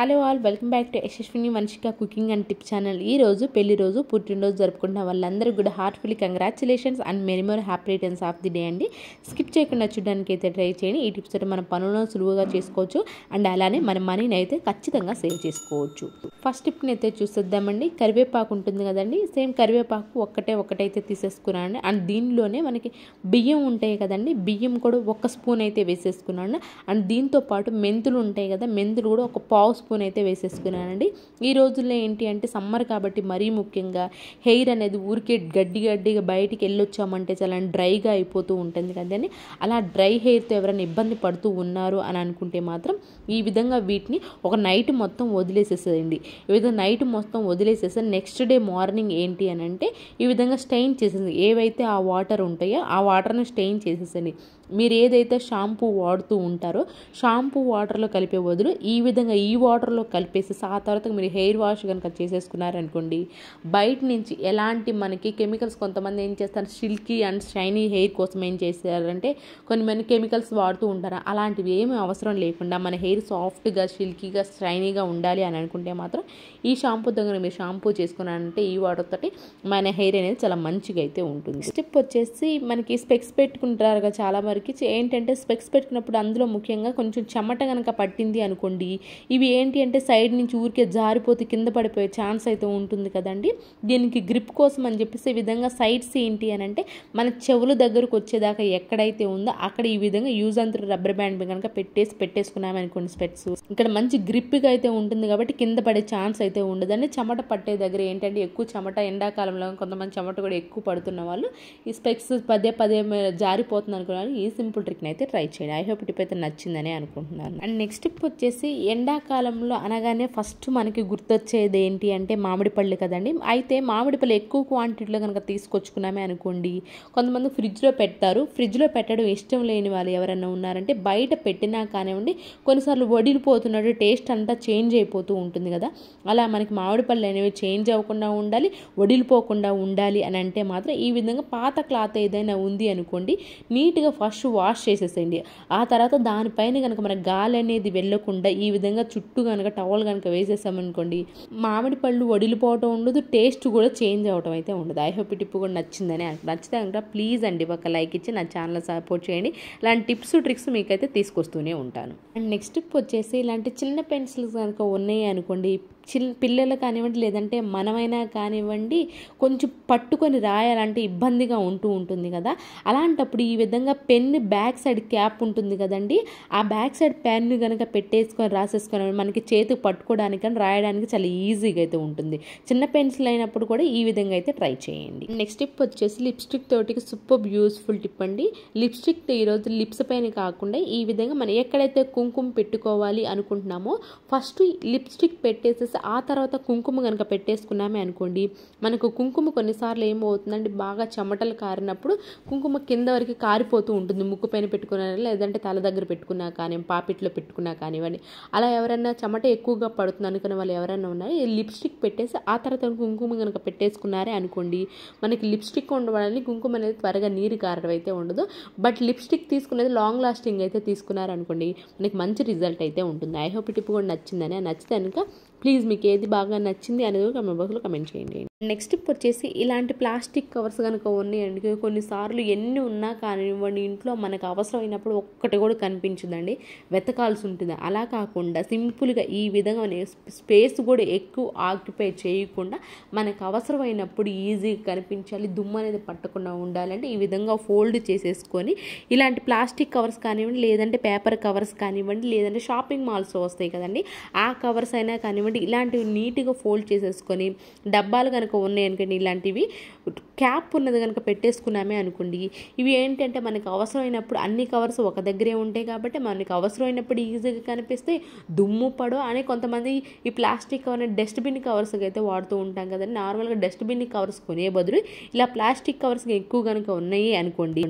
hello all welcome back to Yashaswini మనిషిక cooking and tip channel ఈ రోజు పెళ్లి రోజు పుట్టినరోజు జరుపుకున్న వాళ్ళందరూ కూడా heartfully congratulations and many more happy returns of the day అండి స్కిప్ చేయకుండా చూడడానికి అయితే ట్రై చేయండి ఈ టిప్స్ అయితే మన పనులను సులువుగా చేసుకోవచ్చు అండ్ అలానే మన మనీని అయితే ఖచ్చితంగా సేవ్ చేసుకోవచ్చు ఫస్ట్ టిప్ని అయితే చూసేద్దామండి కరివేపాకు ఉంటుంది కదండి సేమ్ కరివేపాకు ఒక్కటే ఒక్కటైతే తీసేసుకున్నాను అండ్ దీనిలోనే మనకి బియ్యం ఉంటాయి కదండి బియ్యం కూడా ఒక స్పూన్ అయితే వేసేసుకున్నాను అండ్ దీంతో పాటు మెంతులు ఉంటాయి కదా మెంతులు కూడా ఒక పావు స్పూన్ అయితే వేసేసుకున్నానండి ఈ రోజుల్లో ఏంటి అంటే సమ్మర్ కాబట్టి మరీ ముఖ్యంగా హెయిర్ అనేది ఊరికే గడ్డి గడ్డిగా బయటికి వెళ్ళొచ్చామంటే చాలా డ్రైగా అయిపోతూ ఉంటుంది కదండి అలా డ్రై హెయిర్తో ఎవరైనా ఇబ్బంది పడుతూ ఉన్నారు అని అనుకుంటే మాత్రం ఈ విధంగా వీటిని ఒక నైట్ మొత్తం వదిలేసేసేయండి ఈ విధంగా నైట్ మొత్తం వదిలేసేసి నెక్స్ట్ డే మార్నింగ్ ఏంటి అని అంటే ఈ విధంగా స్టెయిన్ చేసేసి ఏవైతే ఆ వాటర్ ఉంటాయో ఆ వాటర్ని స్టెయిన్ చేసేసండి మీరు ఏదైతే షాంపూ వాడుతూ ఉంటారో షాంపూ వాటర్లో కలిపే వదులు ఈ విధంగా ఈ వాటర్ వాటర్లో కలిపేసేసి ఆ తర్వాత మీరు హెయిర్ వాష్ కనుక చేసేసుకున్నారనుకోండి బయట నుంచి ఎలాంటి మనకి కెమికల్స్ కొంతమంది ఏం చేస్తారు సిల్కీ అండ్ షైనీ హెయిర్ కోసం ఏం చేస్తారంటే కొన్ని మంది కెమికల్స్ వాడుతూ ఉంటారు అలాంటివి ఏమీ అవసరం లేకుండా మన హెయిర్ సాఫ్ట్గా సిల్కీగా షైనీగా ఉండాలి అని అనుకుంటే మాత్రం ఈ షాంపూ దగ్గర మీరు షాంపూ చేసుకున్నారంటే ఈ వాటర్ తోటి మన హెయిర్ అనేది చాలా మంచిగా అయితే ఉంటుంది స్టెప్ వచ్చేసి మనకి స్పెక్స్ కదా చాలా వరకు ఏంటంటే స్పెక్స్ పెట్టుకున్నప్పుడు అందులో ముఖ్యంగా కొంచెం చెమట కనుక పట్టింది అనుకోండి ఇవి ఏంటి అంటే సైడ్ నుంచి ఊరికే జారిపోతే కింద పడిపోయే ఛాన్స్ అయితే ఉంటుంది కదండి దీనికి గ్రిప్ కోసం అని చెప్పేసి ఈ విధంగా సైడ్స్ ఏంటి అని అంటే మన చెవుల దగ్గరకు వచ్చేదాకా ఎక్కడైతే ఉందో అక్కడ ఈ విధంగా యూజ్ అంతా రబ్బర్ బ్యాండ్ కనుక పెట్టేసి పెట్టేసుకున్నామనుకోండి స్పెట్స్ ఇక్కడ మంచి గ్రిప్గా అయితే ఉంటుంది కాబట్టి కింద పడే ఛాన్స్ అయితే ఉండదండి చెమట పట్టే దగ్గర ఏంటంటే ఎక్కువ చెమట ఎండాకాలంలో కొంతమంది చెమట కూడా ఎక్కువ పడుతున్న వాళ్ళు ఈ స్పెక్స్ పదే పదే జారిపోతుంది అనుకున్నారు ఈ సింపుల్ ట్రిక్ని అయితే ట్రై చేయండి ఐ హోప్ ఇటు అయితే నచ్చిందని అనుకుంటున్నాను అండ్ నెక్స్ట్ ట్రిప్ వచ్చేసి ఎండాకాలం కాలంలో అనగానే ఫస్ట్ మనకి గుర్తొచ్చేది ఏంటి అంటే మామిడి పళ్ళు కదండి అయితే మామిడి పళ్ళు ఎక్కువ క్వాంటిటీలో కనుక తీసుకొచ్చుకున్నామే అనుకోండి కొంతమంది ఫ్రిడ్జ్లో పెడతారు ఫ్రిడ్జ్లో పెట్టడం ఇష్టం లేని వాళ్ళు ఎవరైనా ఉన్నారంటే బయట పెట్టినా కానివ్వండి కొన్నిసార్లు వడిలిపోతున్నాడు టేస్ట్ అంతా చేంజ్ అయిపోతూ ఉంటుంది కదా అలా మనకి మామిడి పళ్ళు అనేవి చేంజ్ అవ్వకుండా ఉండాలి వడిలిపోకుండా ఉండాలి అని అంటే మాత్రం ఈ విధంగా పాత క్లాత్ ఏదైనా ఉంది అనుకోండి నీట్గా ఫస్ట్ వాష్ చేసేసేయండి ఆ తర్వాత దానిపైన కనుక మన గాలి అనేది వెళ్ళకుండా ఈ విధంగా చుట్టూ చుట్టూ కనుక టవల్ కనుక వేసేసామనుకోండి మామిడి పళ్ళు వడిలిపోవటం ఉండదు టేస్ట్ కూడా చేంజ్ అవటం అయితే ఉండదు ఐ హోప్ ఈ టిప్ కూడా నచ్చిందని నచ్చితే కనుక ప్లీజ్ అండి ఒక లైక్ ఇచ్చి నా ఛానల్ సపోర్ట్ చేయండి ఇలాంటి టిప్స్ ట్రిక్స్ మీకైతే తీసుకొస్తూనే ఉంటాను అండ్ నెక్స్ట్ టిప్ వచ్చేసి ఇలాంటి చిన్న పెన్సిల్స్ కనుక ఉన్నాయి అనుకోండి చిల్ పిల్లలు కానివ్వండి లేదంటే మనమైనా కానివ్వండి కొంచెం పట్టుకొని రాయాలంటే ఇబ్బందిగా ఉంటూ ఉంటుంది కదా అలాంటప్పుడు ఈ విధంగా పెన్ బ్యాక్ సైడ్ క్యాప్ ఉంటుంది కదండి ఆ బ్యాక్ సైడ్ పెన్ను కనుక పెట్టేసుకొని రాసేసుకొని మనకి చేతికి పట్టుకోవడానికి కానీ రాయడానికి చాలా ఈజీగా అయితే ఉంటుంది చిన్న పెన్సిల్ అయినప్పుడు కూడా ఈ విధంగా అయితే ట్రై చేయండి నెక్స్ట్ టిప్ వచ్చేసి లిప్స్టిక్ తోటికి సూపర్ యూస్ఫుల్ టిప్ అండి లిప్స్టిక్ ఈరోజు లిప్స్ పైన కాకుండా ఈ విధంగా మనం ఎక్కడైతే కుంకుమ పెట్టుకోవాలి అనుకుంటున్నామో ఫస్ట్ లిప్స్టిక్ పెట్టేసేసి ఆ తర్వాత కుంకుమ కనుక పెట్టేసుకున్నామే అనుకోండి మనకు కుంకుమ కొన్నిసార్లు ఏమవుతుందండి బాగా చెమటలు కారినప్పుడు కుంకుమ కింద వరకు కారిపోతూ ఉంటుంది ముక్కు పైన పెట్టుకున్నా లేదంటే తల దగ్గర పెట్టుకున్నా కానీ పాపిట్లో పెట్టుకున్నా కానివ్వండి అలా ఎవరైనా చెమట ఎక్కువగా పడుతుంది అనుకున్న వాళ్ళు ఎవరైనా ఉన్నారు లిప్స్టిక్ పెట్టేసి ఆ తర్వాత కుంకుమ కనుక పెట్టేసుకున్నారే అనుకోండి మనకి లిప్స్టిక్ ఉండవాలని కుంకుమ అనేది త్వరగా నీరు కారడం అయితే ఉండదు బట్ లిప్స్టిక్ తీసుకునేది లాంగ్ లాస్టింగ్ అయితే తీసుకున్నారనుకోండి మనకి మంచి రిజల్ట్ అయితే ఉంటుంది ఐ హోప్ టిప్ కూడా నచ్చిందని నచ్చితే కనుక ప్లీజ్ మీకు ఏది బాగా నచ్చింది అనేది కమెంట్ బాక్స్లో కమెంట్ చేయండి నెక్స్ట్ ఇప్పుడు వచ్చేసి ఇలాంటి ప్లాస్టిక్ కవర్స్ కనుక ఉన్నాయండి కొన్నిసార్లు ఎన్ని ఉన్నా కానివ్వండి ఇంట్లో మనకు అవసరమైనప్పుడు ఒక్కటి కూడా కనిపించదండి వెతకాల్సి ఉంటుంది అలా కాకుండా సింపుల్గా ఈ విధంగా స్పేస్ కూడా ఎక్కువ ఆక్యుపై చేయకుండా మనకు అవసరమైనప్పుడు ఈజీగా కనిపించాలి దుమ్ము అనేది పట్టకుండా ఉండాలంటే ఈ విధంగా ఫోల్డ్ చేసేసుకొని ఇలాంటి ప్లాస్టిక్ కవర్స్ కానివ్వండి లేదంటే పేపర్ కవర్స్ కానివ్వండి లేదంటే షాపింగ్ మాల్స్ వస్తాయి కదండి ఆ కవర్స్ అయినా కానివ్వండి ఇలాంటివి నీట్గా ఫోల్డ్ చేసేసుకొని డబ్బాలు కనుక కనుక ఉన్నాయి అనుకోండి ఇలాంటివి క్యాప్ ఉన్నది కనుక పెట్టేసుకున్నామే అనుకోండి ఇవి ఏంటంటే మనకు అవసరమైనప్పుడు అన్ని కవర్స్ ఒక దగ్గరే ఉంటాయి కాబట్టి మనకు అవసరమైనప్పుడు ఈజీగా కనిపిస్తే దుమ్ము పడో అని కొంతమంది ఈ ప్లాస్టిక్ కవర్ డస్ట్బిన్ కవర్స్ అయితే వాడుతూ ఉంటాం కదండి నార్మల్గా డస్ట్బిన్ కవర్స్ కొనే బదులు ఇలా ప్లాస్టిక్ కవర్స్ ఎక్కువ కనుక ఉన్నాయి అనుకోండి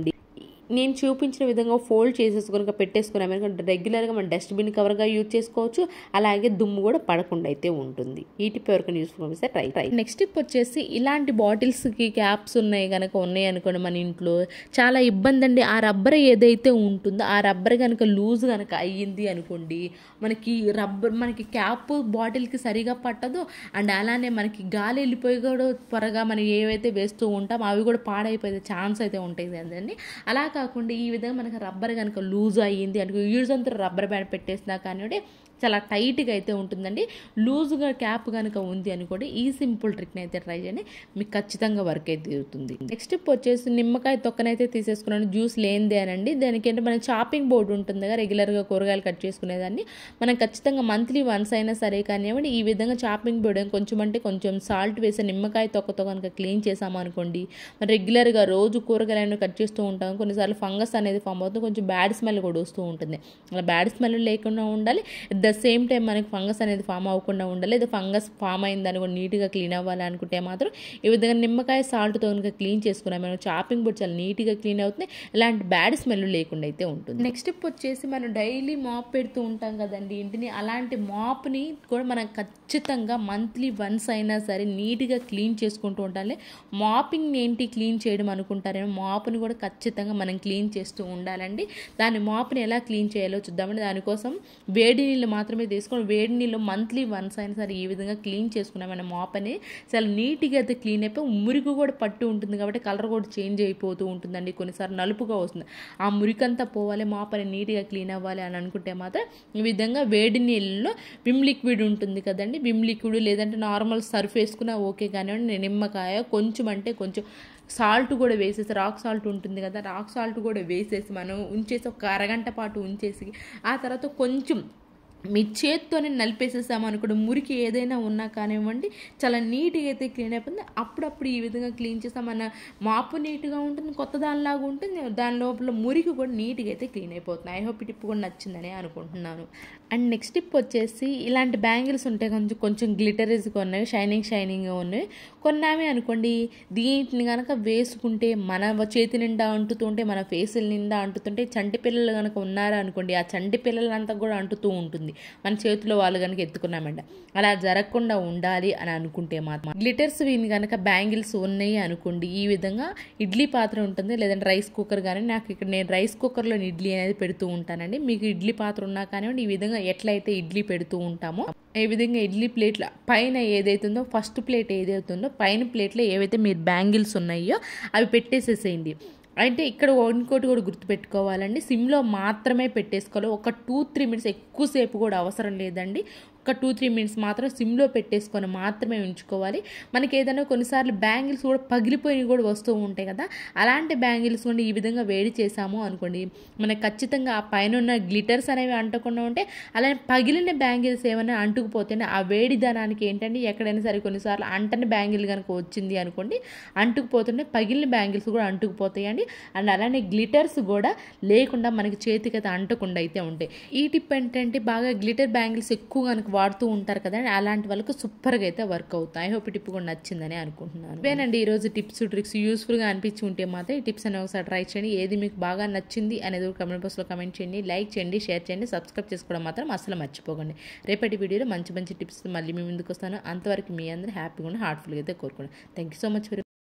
నేను చూపించిన విధంగా ఫోల్డ్ చేసేసుకొని పెట్టేసుకున్నాము ఎందుకంటే రెగ్యులర్గా మనం డస్ట్బిన్ కవర్గా యూజ్ చేసుకోవచ్చు అలాగే దుమ్ము కూడా పడకుండా అయితే ఉంటుంది ఈ టిప్ ఎవరికైనా useful try try next tip వచ్చేసి ఇలాంటి బాటిల్స్కి క్యాప్స్ ఉన్నాయి కనుక ఉన్నాయి అనుకోండి మన ఇంట్లో చాలా ఇబ్బంది అండి ఆ రబ్బర్ ఏదైతే ఉంటుందో ఆ రబ్బర్ కనుక లూజ్ కనుక అయ్యింది అనుకోండి మనకి రబ్బర్ మనకి క్యాప్ బాటిల్కి సరిగా పట్టదు అండ్ అలానే మనకి గాలి వెళ్ళిపోయి కూడా త్వరగా మనం ఏవైతే వేస్తూ ఉంటాం అవి కూడా పాడైపోయే ఛాన్స్ అయితే ఉంటాయి కదండి అలా కాకుండా ఈ విధంగా మనకు రబ్బర్ కనుక లూజ్ అయ్యింది అంటే యూజ్ అంతా రబ్బర్ బ్యాండ్ పెట్టేసినా కానివ్వండి చాలా టైట్గా అయితే ఉంటుందండి లూజ్గా క్యాప్ కనుక ఉంది అనుకోండి ఈ సింపుల్ ట్రిక్ని అయితే ట్రై చేయండి మీకు ఖచ్చితంగా వర్క్ అయితే తీరుతుంది నెక్స్ట్ స్టెప్ వచ్చేసి నిమ్మకాయ తొక్కనైతే తీసేసుకున్నాను జ్యూస్ లేనిదేనండి దానికంటే మన షాపింగ్ బోర్డు ఉంటుంది కదా రెగ్యులర్గా కూరగాయలు కట్ చేసుకునేదాన్ని మనం ఖచ్చితంగా మంత్లీ వన్స్ అయినా సరే కానివ్వండి ఈ విధంగా షాపింగ్ బోర్డు కొంచెం అంటే కొంచెం సాల్ట్ వేసి నిమ్మకాయ తొక్కతో కనుక క్లీన్ చేసామనుకోండి మరి రెగ్యులర్గా రోజు కూరగాయలను కట్ చేస్తూ ఉంటాం కొన్నిసార్లు ఫంగస్ అనేది ఫామ్ అవుతుంది కొంచెం బ్యాడ్ స్మెల్ కూడా వస్తూ ఉంటుంది అలా బ్యాడ్ స్మెల్ లేకుండా ఉండాలి ఇద్దరు ద సేమ్ టైం మనకి ఫంగస్ అనేది ఫామ్ అవ్వకుండా ఉండాలి ఫంగస్ ఫామ్ అయిందని కూడా నీట్గా క్లీన్ అవ్వాలి అనుకుంటే మాత్రం ఈ విధంగా నిమ్మకాయ సాల్ట్తో కనుక క్లీన్ చేసుకున్నా మనం చాపింగ్ బోర్డ్ చాలా నీట్గా క్లీన్ అవుతుంది ఇలాంటి బ్యాడ్ స్మెల్ లేకుండా అయితే ఉంటుంది నెక్స్ట్ ఇప్పుడు వచ్చేసి మనం డైలీ మాప్ పెడుతూ ఉంటాం కదండి ఇంటిని అలాంటి మాప్ని కూడా మనం ఖచ్చితంగా మంత్లీ వన్స్ అయినా సరే నీట్గా క్లీన్ చేసుకుంటూ ఉండాలి మాపింగ్ ఏంటి క్లీన్ చేయడం అనుకుంటారేమో మాప్ని కూడా ఖచ్చితంగా మనం క్లీన్ చేస్తూ ఉండాలండి దాని మాప్ని ఎలా క్లీన్ చేయాలో చూద్దామండి దానికోసం వేడి నీళ్ళు మాత్రమే తీసుకొని వేడి నీళ్ళు మంత్లీ వన్స్ అయినా సరే ఈ విధంగా క్లీన్ చేసుకున్నామన్న మాప్ అని చాలా నీట్గా అయితే క్లీన్ అయిపోయి మురికి కూడా పట్టు ఉంటుంది కాబట్టి కలర్ కూడా చేంజ్ అయిపోతూ ఉంటుందండి కొన్నిసార్లు నలుపుగా వస్తుంది ఆ మురికంతా పోవాలి మాప్ అని నీట్గా క్లీన్ అవ్వాలి అని అనుకుంటే మాత్రం ఈ విధంగా వేడి నీళ్ళలో విమ్ లిక్విడ్ ఉంటుంది కదండి విమ్ లిక్విడ్ లేదంటే నార్మల్ సర్ఫ్ వేసుకున్నా ఓకే కానివ్వండి నిమ్మకాయ కొంచెం అంటే కొంచెం సాల్ట్ కూడా వేసేసి రాక్ సాల్ట్ ఉంటుంది కదా రాక్ సాల్ట్ కూడా వేసేసి మనం ఉంచేసి ఒక అరగంట పాటు ఉంచేసి ఆ తర్వాత కొంచెం మీ చేత్తోనే నలిపేసేసాము అనుకోండి మురికి ఏదైనా ఉన్నా కానివ్వండి చాలా నీట్గా అయితే క్లీన్ అయిపోతుంది అప్పుడప్పుడు ఈ విధంగా క్లీన్ చేస్తామన్న మాపు నీట్గా ఉంటుంది కొత్త దానిలాగా ఉంటుంది దాని లోపల మురికి కూడా నీట్గా అయితే క్లీన్ అయిపోతుంది ఐ హోప్ ఈ టిప్ కూడా నచ్చిందని అనుకుంటున్నాను అండ్ నెక్స్ట్ టిప్ వచ్చేసి ఇలాంటి బ్యాంగిల్స్ ఉంటే కొంచెం కొంచెం గ్లిటరీస్గా ఉన్నాయి షైనింగ్ షైనింగ్గా ఉన్నాయి కొన్నామే అనుకోండి దీంట్ని కనుక వేసుకుంటే మన చేతి నిండా అంటుతుంటే మన ఫేసుల నిండా అంటుతుంటే చంటి పిల్లలు కనుక ఉన్నారా అనుకోండి ఆ చంటి పిల్లలంతా కూడా అంటుతూ ఉంటుంది ఉంటుంది మన చేతిలో వాళ్ళు కనుక ఎత్తుకున్నామంట అలా జరగకుండా ఉండాలి అని అనుకుంటే మాత్రం గ్లిటర్స్ విని కనుక బ్యాంగిల్స్ ఉన్నాయి అనుకోండి ఈ విధంగా ఇడ్లీ పాత్ర ఉంటుంది లేదంటే రైస్ కుక్కర్ కానీ నాకు ఇక్కడ నేను రైస్ కుక్కర్లో ఇడ్లీ అనేది పెడుతూ ఉంటానండి మీకు ఇడ్లీ పాత్ర ఉన్నా కానివ్వండి ఈ విధంగా ఎట్లయితే ఇడ్లీ పెడుతూ ఉంటామో ఈ విధంగా ఇడ్లీ ప్లేట్ల పైన ఏదైతుందో ఫస్ట్ ప్లేట్ ఏదైతుందో పైన ప్లేట్లో ఏవైతే మీరు బ్యాంగిల్స్ ఉన్నాయో అవి పెట్టేసేసేయండి అయితే ఇక్కడ ఇంకోటి కూడా గుర్తుపెట్టుకోవాలండి సిమ్లో మాత్రమే పెట్టేసుకోవాలి ఒక టూ త్రీ మినిట్స్ ఎక్కువసేపు కూడా అవసరం లేదండి ఒక టూ త్రీ మినిట్స్ మాత్రం సిమ్లో పెట్టేసుకొని మాత్రమే ఉంచుకోవాలి మనకి ఏదైనా కొన్నిసార్లు బ్యాంగిల్స్ కూడా పగిలిపోయినవి కూడా వస్తూ ఉంటాయి కదా అలాంటి బ్యాంగిల్స్ కూడా ఈ విధంగా వేడి చేసాము అనుకోండి మనకు ఖచ్చితంగా ఆ పైన ఉన్న గ్లిటర్స్ అనేవి అంటకుండా ఉంటే అలానే పగిలిన బ్యాంగిల్స్ ఏమైనా అంటుకుపోతే ఆ వేడి దానానికి ఏంటంటే ఎక్కడైనా సరే కొన్నిసార్లు అంటని బ్యాంగిల్ కనుక వచ్చింది అనుకోండి అంటుకుపోతుంటే పగిలిన బ్యాంగిల్స్ కూడా అంటుకుపోతాయండి అండ్ అలానే గ్లిటర్స్ కూడా లేకుండా మనకి చేతికి అయితే అంటకుండా అయితే ఉంటాయి ఈ టిప్ ఏంటంటే బాగా గ్లిటర్ బ్యాంగిల్స్ ఎక్కువ కనుక వాడుతూ ఉంటారు కదండి అలాంటి వాళ్ళకు సూపర్గా అయితే వర్క్ అవుతాయి ఐ హోప్ టిప్ కూడా నచ్చిందని అనుకుంటున్నాను ఇవేనండి ఈరోజు టిప్స్ ట్రిక్స్ యూస్ఫుల్గా అనిపించి ఉంటే మాత్రం ఈ టిప్స్ అనేవి ఒకసారి ట్రై చేయండి ఏది మీకు బాగా నచ్చింది అనేది కమెంట్ బాక్స్లో కమెంట్ చేయండి లైక్ చేయండి షేర్ చేయండి సబ్స్క్రైబ్ చేసుకోవడం మాత్రం అసలు మర్చిపోకండి రేపటి వీడియోలో మంచి మంచి టిప్స్ మళ్ళీ మీ ముందుకు వస్తాను అంతవరకు మీ అందరూ హ్యాపీగా ఉండి హార్ట్ఫుల్గా అయితే కోరుకోండి థ్యాంక్ యూ సో మచ్